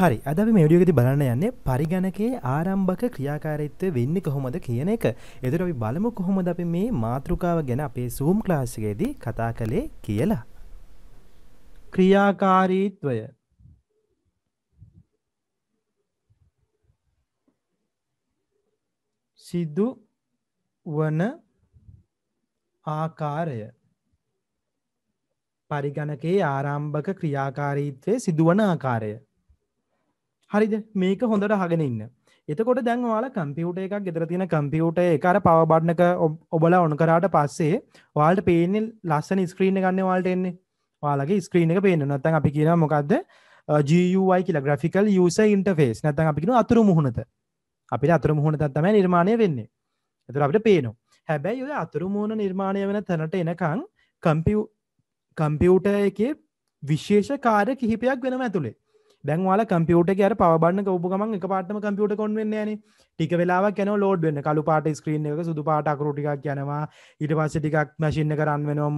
හරි අද මේ ඩියෝගෙති බලන්න යන්නේ පරිගණකයේ ආරම්භක ක්‍රියාකාරීත්වය වෙන්නේ කොහොමද කියන එක. එතකොට අපි බලමු කොහොමද අපි මේ මාතෘකාව ගැන අපේ Zoom class එකේදී කතා කළේ කියලා. ක්‍රියාකාරීත්වය සිදු වන ආකාරය පරිගණකයේ ආරම්භක ක්‍රියාකාරීත්වය සිදුවන ආකාරය හරිද මේක හොඳට හගෙන ඉන්න එතකොට දැන් වාල කම්පියුට එකක් ගෙදර තියෙන කම්පියුට එකර පවබඩ්නක ඔබල ඔොන කරාට පස්සේ වාල්ට පේනෙල් ලස්සන ස්ක්‍රීන ගන්න වාල්ට එන්නේ වාලගේ ස්ක්‍රීන එක පේන්න නත්තන් අපි කියන මොකක්ද ජයි කියලා ග්‍රෆිකල් යස ඉන්ටෆේස් නැතන් අපිෙන අතුරු මුහුණත අපිට අතුර මුහුණ තත්තම නිර්මාණය වෙන්නේ එතුර අපිට පේනවා හැබැයි ඔය අතුරු මූුණ නිර්මාණය වෙන තැනට එනකං කම්පියුට එක විශේෂ කාර කිහිපයක් වෙනම ඇතුළේ දැන්වාල කම්පියට කියර පවබන්න ඔපු ගමන් එක පාටම කම්පියට කොන්වෙන්න යන ටික වෙලාවක් යන ලෝඩ් වෙන්න කලු පාට ස්ක්‍රීන් එක සුදු පාටකරටිකක් යනවා ඊට පස්ස ටිකක් මැශින්න එක රන් වෙනම්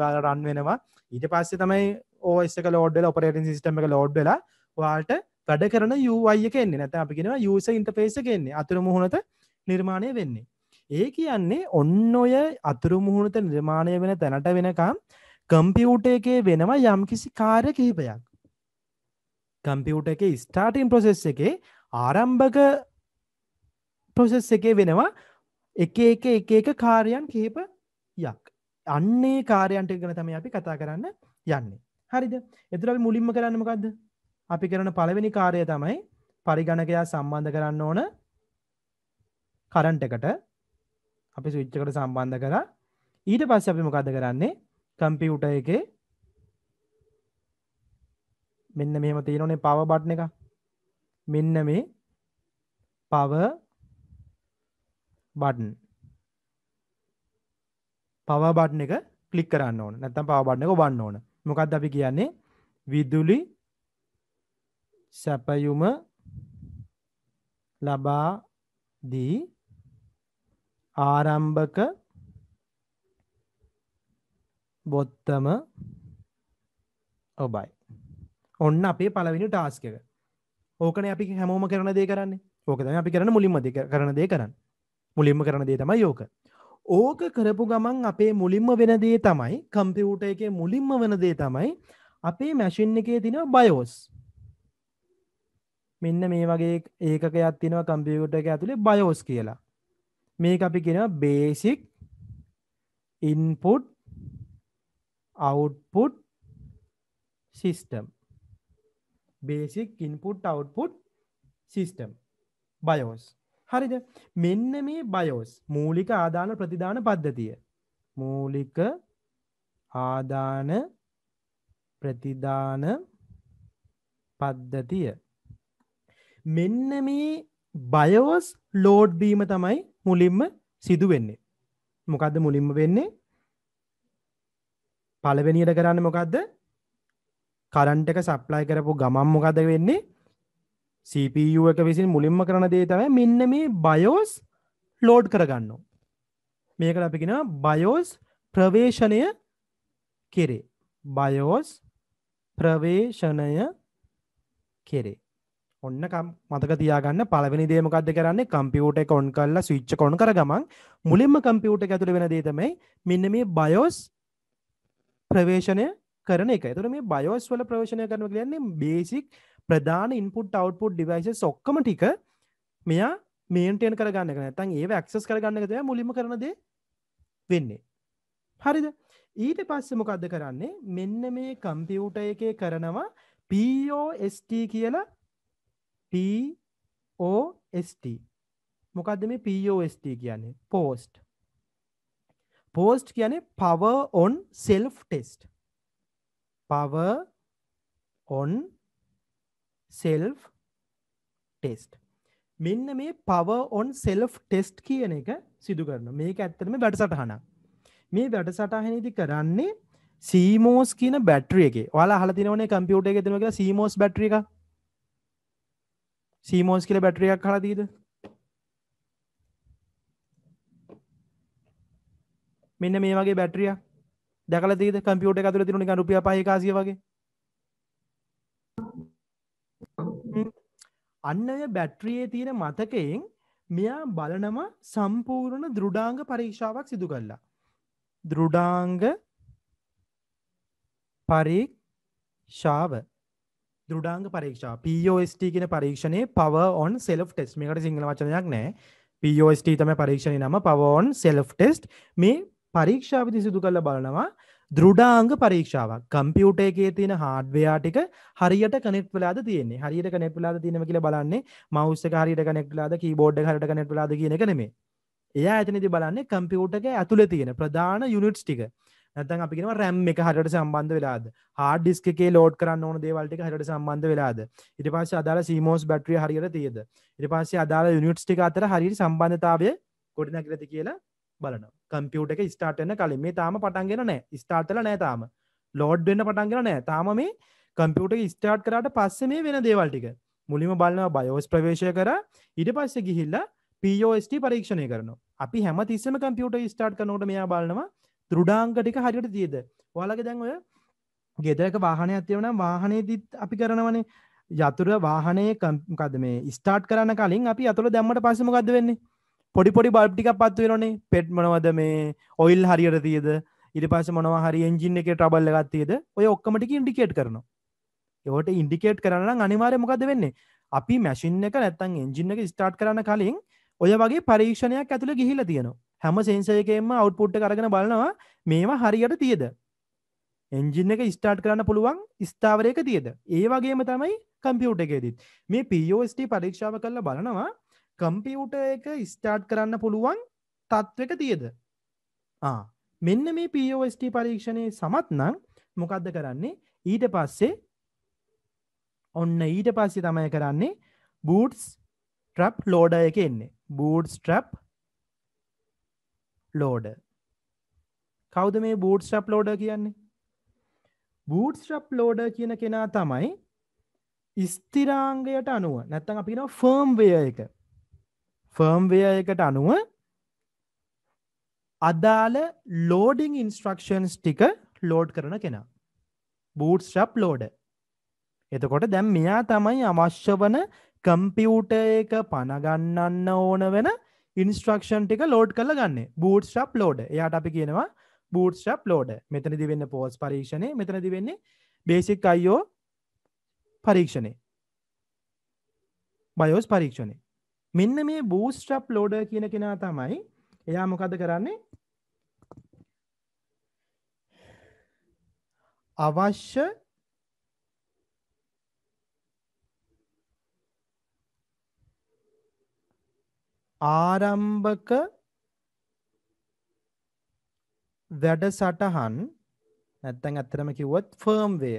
ගාල රන් වෙනවා ඊට පස්සේ තමයි ඕස්ක ලෝඩ්ඩල ඔපරේටන් සිස්ටම එක ලෝඩ් වෙලා වාල්ට වැඩ කරන යුවයි කෙන්නේ නැත අපි කියෙන යුස ඉන්ටපේස කෙන්නේ අතුර මුහුණත නිර්මාණය වෙන්නේ. ඒ කියන්නේ ඔන්න ඔය අතුරු මුහුණත නිර්මාණය වෙන තැනට වෙනකම් කම්පියුට එකේ වෙනවා යම්කිසි කාර්ය කිහිපයක් කම්පියුට එක ස්ටාටන් ප්‍රසෙස් එකේ ආරම්භක ප්‍රසෙස් එකේ වෙනවා එක එක එක එක කාරයන් කිහිප යක් අන්නේ කාරයන්ට ගැන තම අපි කතා කරන්න යන්නේ හරිද එතුර අපි මුලින්ම කරන්නමකක්ද අපි කරන පළවෙනි කාරය තමයි පරිගණකයා සම්බන්ධ කරන්න ඕන කරන්ට එකට අපි සවිච්චකට සම්බන්ධ කරා ඊට පස්ස අපි මොකද කරන්නේ කම්පියුට එකේ මෙන්න මෙහෙම තියෙනනේ පව බට්න එක මෙන්න මේ පව බඩන් පව බඩ්න එක කලික් කරන්න ඕන නැතම් පව බඩ්න එක වන්න ඕන මොකක්ද අපි කියන්නේ විදුලි සැපයුම ලබාදී ආරම්භක බොත්තම ඔබයි ඔන්න අපේ පලවෙනි ටාස්ක එක ඕකන අපි හැමෝම කරන දේ කරන්නේ ඕකද අපි කරන මුලින්ම දෙ කරන දේ කරන්න මුලින්ම කරන දේ තමයි යෝක ඕක කරපු ගමන් අපේ මුලින්ම වෙන දේ තමයි කම්පියුට එක මුලින්ම වන දේ තමයි අපේ මැශින් එකේ තින බයෝස් මෙන්න මේ වගේ ඒකක අත්තිනවා කම්පියුට එක ඇතුළේ බයෝස් කියලා මේ අපි කියෙන basic input output system basic input output system BIOS හරිද මෙන්න මේ බයෝස් මූලික ආදාන ප්‍රතිධාන පද්ධතිය මූලික ආදාන ප්‍රතිධාන පද්ධතිය මෙන්න මේ බයෝස් ලෝඩ්බීම තමයි මුලින්ම සිදු වෙන්නේ මොකක්ද මුලින්ම වෙන්නේ පලවෙනියට කරන්න මොකක්ද කරන්ට එක සප්ලයි කරපු ගමම් මොකද වෙන්නේ CPU එක විසින් මුලින්ම කරන දේ තමයි මෙන්න මේ බයෝස් ලෝඩ් කරගන්න මේකට අපිගෙන බයෝස් ප්‍රවේශණය කෙරේ බයෝස් ප්‍රවේශණය කෙරේ ඔන්න මතක තියාගන්න පලවෙනි දේමකක්ද කරන්නේ කම්පියුට කොන් කල්ල විච්ච කොන් කර ගමන් මුලින්ම කම්පියුට ඇතුළ වෙන දේතමයි මෙන්න මේ බයෝස් ප්‍රවේශණය කරන එක තුර මේ බයෝස් වල ප්‍රවේශණය කරන කියන්නේ බේසික් ප්‍රධාන ඉන්පුට් අවට්පුට් ඩිවයිස සොක්කම ටික මෙයා මේන්ටයන් කරගන්න නැතන් ඒ ක්සස් කරගන්නකතය මුලිම කරනද වෙන්නේ හරිද ඊට පස්ස මොකක්ද කරන්නේ මෙන්න මේ කම්පියුට එක කරනවා පෝස්ට කියලා පෝස්ට මොකක්ද මේ පෝස්ට කියන්නේ පෝස්ට් පෝස්ට් කියන්නේ power on self test power on self test මෙන්න මේ power on self test කියන එක සිදු කරන මේක ඇත්තටම වැඩසටහනක් මේ වැඩසටහනේදී කරන්නේ සීමෝස් කියන බැටරිය එක ඔයාලා අහලා තිනවනේ කම්පියුටර් එකේ දෙනවා කියලා සීමෝස් බැටරිය එක සීමෝස් කියලා බැටරියක් අහලා තියෙද මෙන්න මේ වගේ බැටරියක් දැකල තිීද කම්පියුට එකතුර තිරුණනි රුපිය පහකාසිය වගේ අන්නය බැට්‍රියේ තියෙන මතකයෙන් මෙයා බලනම සම්පූර්ණ දෘඩාංග පරීක්ෂාවක් සිදු කල්ලා දෘඩාංග පරීක්ෂාව දෘඩාංග පරීක්ෂා පෝස්ට කියෙන පරීක්ෂණය පව ඔන් සෙල්ෆ් ටෙස් මේකට සිංහල වචනයක් නෑ පෝස්ට තම පරීක්ෂණය නම පවෝන් සෙල්ෆ් ටෙස්ට් මේ පරීක්ෂාව විදි සිදු කළ බලනවා දෘඩාංග පරීක්ෂාවක් කම්පියුට එකේ තියෙන හාඩ්වයා ටික හරියට කනෙක් වෙලාද තියන්නේ හරියට කනෙක් වෙලාද තියෙනම කියල බලන්නේ මවස්ස හරියට කනෙක් වෙලාද කීබෝඩ් හරට කනෙක් වෙලාද කියන කනෙමේ එයා ඇතනති බලන්නේ කම්පියුටක ඇතුළ තියෙන ප්‍රධාන යුනිට්ස් ටික නැතන් අපිෙන රැම් එක හට සම්බන්ධ වෙලාද හාඩ ඩිස්කේ ලෝඩ් කරන්න ඕන දේවල්ටි හට සම්බන්ධ වෙලාද ඉට පස්ස අදාල සීමෝස් බැට්‍රිය හරියට තියද ඉට පස්සේ අදාල යුනිට්ස් ටික අතර හරි සම්බන්ධතාවය කොඩිනැකිලති කියලා බලන කම්පියුට එක ස්ටාර්ටන කලින් මේ තාම පටන්ගෙන නෑ ස්ටාර්ටල නෑ තාම ලෝඩ් වෙන්න පටන්ගෙන නෑ තාම මේ කම්පියුට ස්ටාර්ට් කරට පස්සේ මේ වෙන දේවල්ටික මුලිම බලනවා බයෝස් ප්‍රවේශය කර ඉඩ පස්ස ගිහිල්ල පෝස්ට පරීක්ෂණය කරන අපි හැම තිස්සම කම්පියුට ස්ටාර්ට් කනෝට මෙයා බලනවා දෘඩාංකටික හරිට තියද ඔයාලක දැන්ඔය ගෙදරක වාහනය අත්යවන වාහනයදත් අපි කරනවනේ යතුර වාහනය කද මේ ස්ටාර්ට් කරන කලින් අපි අතුළ දැම්මට පසමගද වෙන්නේ පොඩිපොඩි බල්්ටික පත්වවෙනනේ පෙට් මනවද මේ ඔයිල් හරිර තියද ඉරි පස මොනවා හරි එන්ජින් එක ටබල්ල ගත්තයද ඔය ඔක්කමටික ඉන්ඩිකේට් කරන ඒවට ඉන්ඩිකේට් කරන්න අනිවාරය මොකද වෙන්නේ අපි මැසින් එක නැත්තන් එන්ජින් එක ස්ටාර්ට් කරන්න කලින් ඔය වගේ පරීක්ෂණයක් ඇතුළ ගිහිල තියෙනවා හැම සේන්සයකෙන්ම අවට්පුට් කරගෙන බලනවා මේවා හරියට තියද එන්ජින් එක ස්ටාර්ට් කරන්න පුළුවන් ස්ථාවරයක තියද ඒ වගේම තමයි කම්පියුට් එකේදත් මේ පෝස්ට පරීක්ෂාව කරලා බලනවා කම්පියුට එක ස්ටාර්ට් කරන්න පුළුවන් තත්ත්වක තියද මෙන්න මේ පෝස්ට පරීක්ෂණය සමත් නම් මොකක්ද කරන්නේ ඊට පස්සේ ඔන්න ඊට පස්සේ තමයි කරන්නේ බූටස් ට්‍රප් ලෝඩ එක එන්නේ බූටස් ට්‍රප් ලෝඩ කවද මේ බූට් ට්‍රප් ලෝඩ කියන්නේ බූට් ට්‍රප් ලෝඩ කියන කෙනා තමයි ස්තිරාංගයට අනුව නැත්තන් අපින ෆර්ම් වය එක ෆර්ම්වය එකට අනුව අදාළ ලෝඩිං ඉන්ස්ට්‍රක්ෂන්ස් ටික ලෝඩ් කරන කෙනා බූට්ස්ටප් ලෝඩ එතකොට දැම් මෙයා තමයි අවශ්‍ය වන කම්පියුට එක පණගන්නන්න ඕන වෙන ඉන්ස්ට්‍රක්ෂන් ටික ලෝඩ් කළ ගන්න බූට්ස්ටප් ලෝඩ එයාට අපි කියනවා බූට්ස්ටප් ලෝඩ මෙතන දිවෙන්න පෝස් පරීක්ෂණය මෙතන දිවෙන්නේ බේසික් අයිෝ පරීක්ෂණය බයෝස් පරීක්ෂණය මෙන්න මේ බූස්ට්‍රප් ලෝඩ කියන කෙනා තමයි එයා මොකද කරන්නේ අවශ්‍ය ආරම්භක වැඩ සටහන් නැත්තැන් ඇත්තරම කිව්වොත් ෆර්ම්වය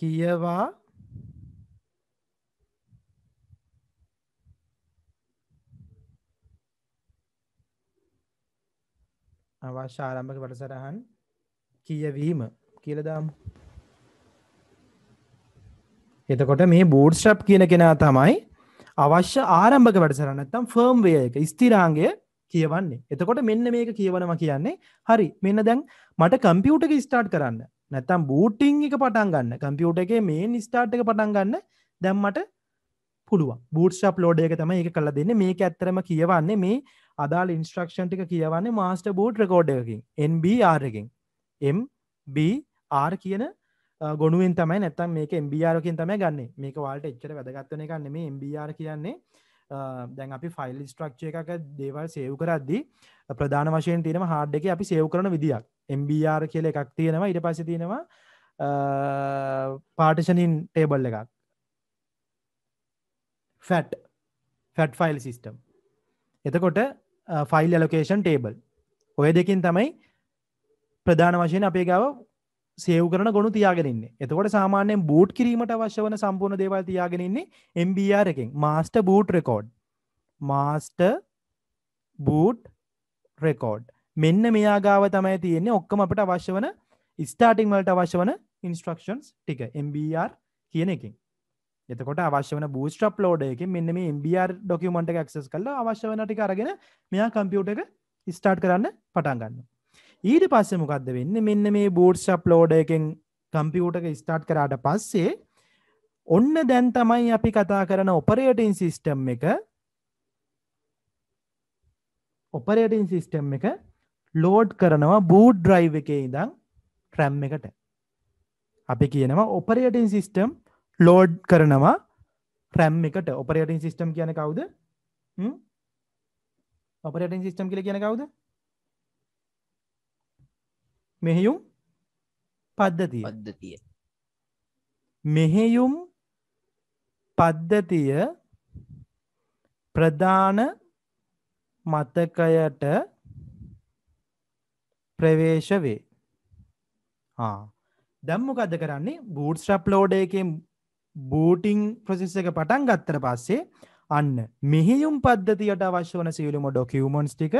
කියවා අවශ්‍ය ආරම්භක වැඩසටහන් කියවීම කියලදාම් එතකොට මේ බූඩ්ස්ට්‍රප් කියන කෙනා තමයි අවශ්‍ය ආරම්භක වැඩසටහන නැත්තම් ෆර්ම්වය එක ස්ථිරාංගය කියවන්නේ එතකොට මෙන්න මේක කියවනවා කියන්නේ හරි මෙන්න දැන් මට කම්පියුටක ස්ටාර්ට් කරන්න නැතම් බූටිං එක පටන් ගන්න කම්පියුට එක මේ නිස්ටාර්ට් එක පටන් ගන්න දැම්මට පුළුව බූට්ෂප් ලෝඩ එක තම එක කල දෙන්න මේක ඇත්තරම කියවන්නේ මේ අදාල් ඉන්ස්ට්‍රක්ෂන් ටික කියවන්නේ මාස්ට බෝඩ් රකෝඩ් එකකින් NBR එකින් MBR කියන ගොනුවෙන් තමයි නැත්තම් මේක MBRකින් තමයි ගන්න මේක වාලට එච්චර වැදගත්වන එකන්න මේ MBR කියන්නේ දැන් අපි ෆයිල් ස්ට්‍රක්ෂය එකක දේවල් සේව් කරද්දි ප්‍රධාන වශයෙන් තියෙනම හාඩ් එක අපි සේව් කරන විදික් MBR කියල එකක් තියෙනවා ඉට පස තියෙනවා පාර්ටිෂනින් ටේබල් එකක් ෆැට් ෆැට් ෆයිල් සිිස්ටම් එතකොට ෆයිල් ඇලොකේෂන් ටේබල් ඔය දෙකින් තමයි ප්‍රධාන වශයෙන් අපේ ගාව සේව් කරන ගොුණු තියාගෙනන්නේ එතකොට සාමාන්‍යෙන් බූට් කිරීමට අවශ්‍ය වන සම්පූර්ණ දේවල් තියාගෙනන්නේ MBR එකෙන් master boot record master boot record මෙන්න මෙයාගාව තමයි තියෙන්නේ ඔක්කම අපට අවශ්‍ය වන ස්ටාටිං වලට අවශ්‍ය වන ඉන්ස්ට්‍රක්ෂන්ස් ටික MBR කියන එකින් එතකොට අවශ්‍ය වන බූස්ට්‍රප් ලෝඩ එක මෙන්න මේ MBR ඩොකිමට ක්සස් කල්ල අවශ්‍ය වනටි අරගෙන මෙයා කම්පියුට එක ස්ටාර්ට් කරන්න පටන්ගන්න ඊට පස්සේ මොකක්ද වෙන්න මෙන්න මේ බූට් ශප්ලෝඩ එකෙන් කම්පියුටක ස්ටාර්ට් කරාට පස්සේ ඔන්න දැන් තමයි අපි කතා කරන ඔපරේටින් සිිස්ටම් එක ඔපරේටින් සිිස්ටම් එක ලෝඩ් කරනවා බූඩ් ඩ්‍රයි් එකේ ඉදං ට්‍රැම් එකට අපි කියනවා ඔපරේටින් සිිස්ටම් ලෝඩ් කරනවා ට්‍රැම් එකට ඔපරේටින් සිිස්ටම් කියන කවුද ඔපරේටින් සිිස්ටම් කියල කියන කවුද මෙහෙයුම් පද්ධතිය පද්ධතිය මෙහෙයුම් පද්ධතිය ප්‍රධාන මතකයට ප්‍රවේශ වේ දැම්මකද කරන්නේ බූට් ්‍රප් ලෝඩ එකෙන් බූටිං ප්‍රසිස්ස එක පටන් ගත්තර පස්සේ අන්න මෙහියුම් පද්ධතියට අවශ්‍ය වන සියලුම ඩොකිවමොන්ස් ටික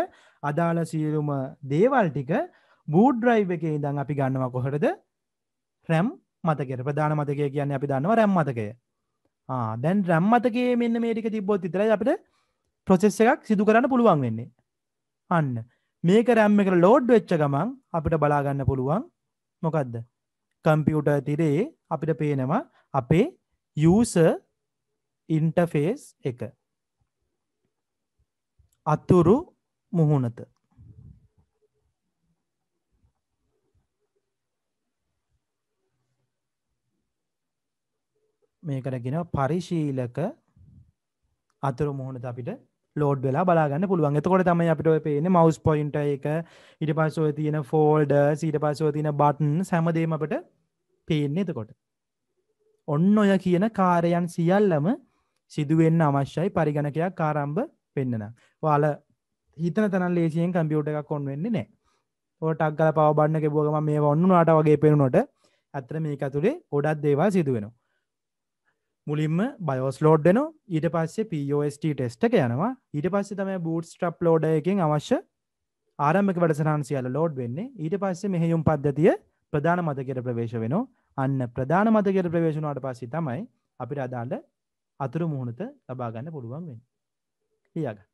අදාළ සියලුම දේවල් ටික බූඩ්රයි් එක ඉදන් අපි ගන්නවා කොහටද රැම් මතකෙර ප්‍රධාන මතකය කියන්න අපි දන්නවා රැම් මතකය දැන් රැම් මතකේ මෙන්න මේටික තිබොත් ඉතරයි අපට ප්‍රොසෙස් එකක් සිදු කරන්න පුළුවන් වෙන්නේ අන්න මේක රැම් එක ලෝඩ් වෙච්ච ගමන් අපිට බලාගන්න පුළුවන් මොකක්ද කම්පියුට තිරේ අපිට පේනවා අපේ යස ඉන්ටෆේස් එක අතුරු මුහුණත මේකට ගෙන පරිශීලක අතුරු මුහුණද අපිට ලෝඩ් වෙලා බලාගන්න පුළුවන් එතකොට තමයි අපිට පේන මවස් පොයින්ට එක ඉට පස්සෝ තියෙන ෆෝල්ඩ සීට පස්සෝ තියන බටන් සැමදේම අපට පේන්නේ එතකොට ඔන්න ඔය කියන කාරයන් සියල්ලම සිදුවෙන්න අවශ්‍යයි පරිගණකයක් කාරම්භ පෙන්න්නන වාල හිතන තන ලේසියෙන් කම්පියුට එකක් කොන් වෙන්නේ නෑ ඕට අක්ගල පවබන්න බෝගම මේ ඔන්නුනාට වගේ පෙනුනොට ඇතර මේක තුළේ ගොඩත් දේවා සිදුවෙනවා මුලින්ම බයෝස් ලෝඩ් වෙන ඊට පස්සේ පෝස්ට ටෙස්ට එක යනවා ඊට පස්සේ තමයි බූට් ට්‍රප් ලෝඩ එකෙන් අවශ්‍ය ආරම්මක වැඩසනාන් සියල ලෝඩ් වෙන්නේ ඊට පස්සේ මෙහෙයුම් පද්ධතිය ප්‍රධාන මතකයට ප්‍රවේශ වෙන අන්න ප්‍රධාන මතකයට ප්‍රවේශනාට පස්සේ තමයි අපිට අදාළ අතුරු මුහුණත ලබාගන්න පුළුවන් වෙන් ඒයග